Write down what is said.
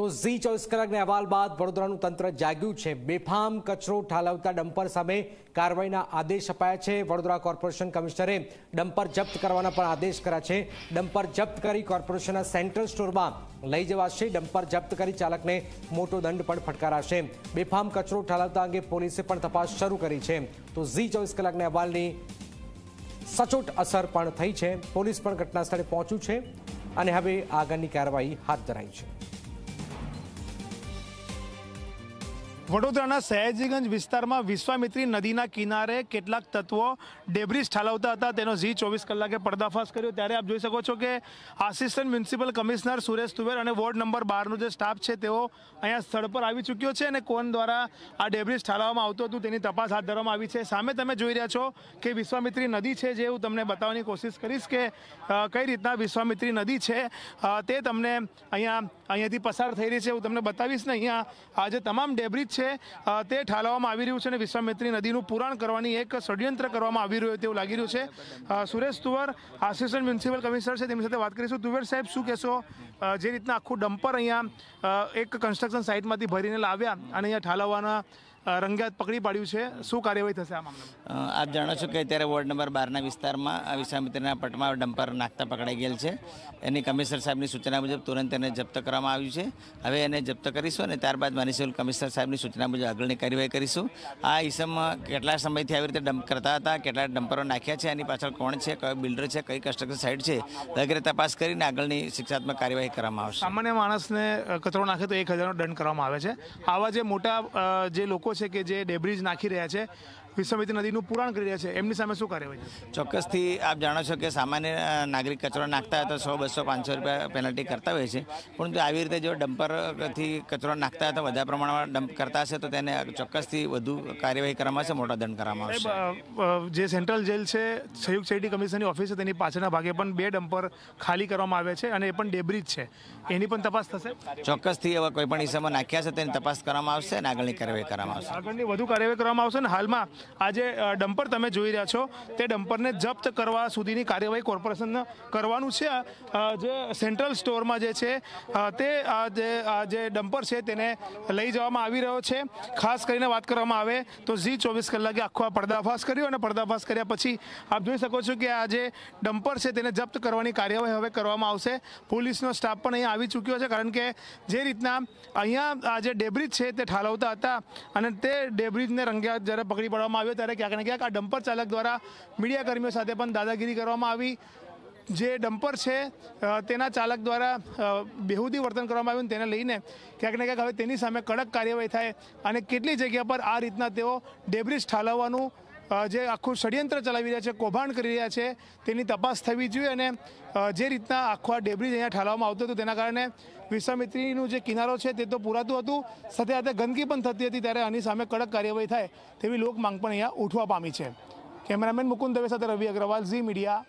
તો ઝી ચોવીસ કલાકના અહેવાલ બાદ વડોદરાનું તંત્ર જાગ્યું છે બેફામ કચરો ઠાલવતા ડમ્પર સામે કાર્યવાહીના આદેશ અપાયા છે વડોદરા કોર્પોરેશન કમિશનરે ડમ્પર જપ્ત કરવાના પણ આદેશ કર્યા છે ડમ્પર જપ્ત કરી કોર્પોરેશનના સેન્ટ્રલ સ્ટોરમાં લઈ જવાશે ડમ્પર જપ્ત કરી ચાલકને મોટો દંડ પણ ફટકારાશે બેફામ કચરો ઠાલવતા અંગે પોલીસે પણ તપાસ શરૂ કરી છે તો ઝી ચોવીસ કલાકના અહેવાલની સચોટ અસર પણ થઈ છે પોલીસ પણ ઘટનાસ્થળે પહોંચ્યું છે અને હવે આગળની કાર્યવાહી હાથ ધરાઈ છે વડોદરાના સયાજીગંજ વિસ્તારમાં વિશ્વામિત્રી નદીના કિનારે કેટલાક તત્વો ડેબ્રિજ ઠાલવતા હતા તેનો ઝી ચોવીસ કલાકે પર્દાફાશ કર્યો ત્યારે આપ જોઈ શકો છો કે આસિસ્ટન્ટ મ્યુનિસિપલ કમિશનર સુરેશ તુવેર અને વોર્ડ નંબર બારનો જે સ્ટાફ છે તેઓ અહીંયા સ્થળ પર આવી ચૂક્યો છે અને કોન દ્વારા આ ડેબ્રિજ ઠાલવવામાં આવતું હતું તેની તપાસ હાથ ધરવામાં આવી છે સામે તમે જોઈ રહ્યા છો કે વિશ્વામિત્રી નદી છે જે હું તમને બતાવવાની કોશિશ કરીશ કે કઈ રીતના વિશ્વામિત્રી નદી છે તે તમને અહીંયા અહીંયાથી પસાર થઈ રહી છે હું તમને બતાવીશ ને અહીંયા આજે તમામ ડેબ્રિજ છે છે તે ઠાલવવામાં આવી રહ્યું છે અને વિશ્વામિત્રી નદીનું પુરાણ કરવાની એક ષડયંત્ર કરવામાં આવી રહ્યું તેવું લાગી રહ્યું છે Suresh Tuvar assistant municipal commissioner છે તેમની સાથે વાત કરીશું તુવર સાહેબ શું કહેશો જે રીતના આખું ડમ્પર અહીંયા એક કન્સ્ટ્રક્શન સાઇટમાંથી ભરીને લાવ્યા અને અહીંયા ઠાલવવાના રંગેહાથ પકડી પાડ્યું છે શું કાર્યવાહી થશે આ મામલે આપ જાણો છો કે અત્યારે વોર્ડ નંબર બારના વિસ્તારમાં આ વિશ્વામિત્રના પટમાં ડમ્પર નાખતા પકડાઈ ગયેલ છે એની કમિશનર સાહેબની સૂચના મુજબ તુરંત એને જપ્ત કરવામાં આવ્યું છે હવે એને જપ્ત કરીશું અને ત્યારબાદ મ્યુનિસિપલ કમિશનર સાહેબની સૂચના મુજબ આગળની કાર્યવાહી કરીશું આ ઈસમમાં કેટલા સમયથી આવી રીતે ડમ્પ કરતા હતા કેટલા ડમ્પરો નાખ્યા છે એની પાછળ કોણ છે કયો બિલ્ડર છે કઈ કન્સ્ટ્રક્શન સાઇટ છે વગેરે તપાસ કરીને આગળની શિક્ષાત્મક કાર્યવાહી કરવામાં આવશે સામાન્ય માણસને કચરો નાખે તો એક હજારનો દંડ કરવામાં આવે છે આવા જે મોટા જે લોકો છે છે કે જે ડેબ્રિજ નાખી રહ્યા છે વિશ્વામિત્રી નદીનું પુરાણ કરી રહ્યા છે એમની સામે શું કાર્યવાહી ચોક્કસથી આપ જાણો છો કે સામાન્ય નાગરિક કચરો નાખતા હોય તો સો બસો પાંચસો રૂપિયા પેનલ્ટી કરતા હોય છે પરંતુ આવી રીતે જો ડમ્પરથી કચરો નાખતા હોય તો વધારે પ્રમાણમાં ડમ્પ કરતા હશે તો તેને ચોક્કસથી વધુ કાર્યવાહી કરવામાં આવશે મોટા દંડ કરવામાં આવશે જે સેન્ટ્રલ જેલ છે સંયુક્ત સેટી કમિશનની ઓફિસ છે તેની પાછળના ભાગે પણ બે ડમ્પર ખાલી કરવામાં આવે છે અને એ પણ ડેબ્રિજ છે એની પણ તપાસ થશે ચોક્કસથી એવા કોઈ પણ હિસ્સામાં નાખ્યા છે તેની તપાસ કરવામાં આવશે અને આગળની કાર્યવાહી કરવામાં આવશે આગળની વધુ કાર્યવાહી કરવામાં આવશે ને હાલમાં આજે ડમ્પર તમે જોઈ રહ્યા છો તે ડમ્પરને જપ્ત કરવા સુધીની કાર્યવાહી કોર્પોરેશન કરવાનું છે જે સેન્ટ્રલ સ્ટોરમાં જે છે તે આ જે જે ડમ્પર છે તેને લઈ જવામાં આવી રહ્યો છે ખાસ કરીને વાત કરવામાં આવે તો ઝી ચોવીસ કલાકે આખો આ પર્દાફાશ કર્યો અને પર્દાફાશ કર્યા પછી આપ જોઈ શકો છો કે આ જે ડમ્પર છે તેને જપ્ત કરવાની કાર્યવાહી હવે કરવામાં આવશે પોલીસનો સ્ટાફ પણ અહીંયા આવી ચૂક્યો છે કારણ કે જે રીતના અહીંયા આ જે ડેબ્રિજ છે તે ઠાલવતા હતા અને તે ડેબ્રિજને રંગ્યા જ્યારે પકડી પાડવામાં કરવામાં આવ્યો ત્યારે ક્યાંક ને ક્યાંક આ ડમ્પર ચાલક દ્વારા મીડિયાકર્મીઓ સાથે પણ દાદાગીરી કરવામાં આવી જે ડમ્પર છે તેના ચાલક દ્વારા બેહુદી વર્તન કરવામાં આવ્યું તેને લઈને ક્યાંક ને ક્યાંક હવે તેની સામે કડક કાર્યવાહી થાય અને કેટલી જગ્યા પર આ રીતના તેઓ ડેબ્રિજ ઠાલવવાનું જે આખું ષડયંત્ર ચલાવી રહ્યા છે કૌભાંડ કરી રહ્યા છે તેની તપાસ થવી જોઈએ અને જે રીતના આખો આ ડેબ્રિજ અહીંયા ઠાલવામાં આવતું હતું તેના કારણે વિશ્વામિત્રીનું જે કિનારો છે તે તો પૂરાતું હતું સાથે સાથે ગંદકી પણ થતી હતી ત્યારે આની સામે કડક કાર્યવાહી થાય તેવી લોક માંગ પણ અહીંયા ઉઠવા પામી છે કેમેરામેન મુકુંદ દવે સાથે રવિ અગ્રવાલ ઝી મીડિયા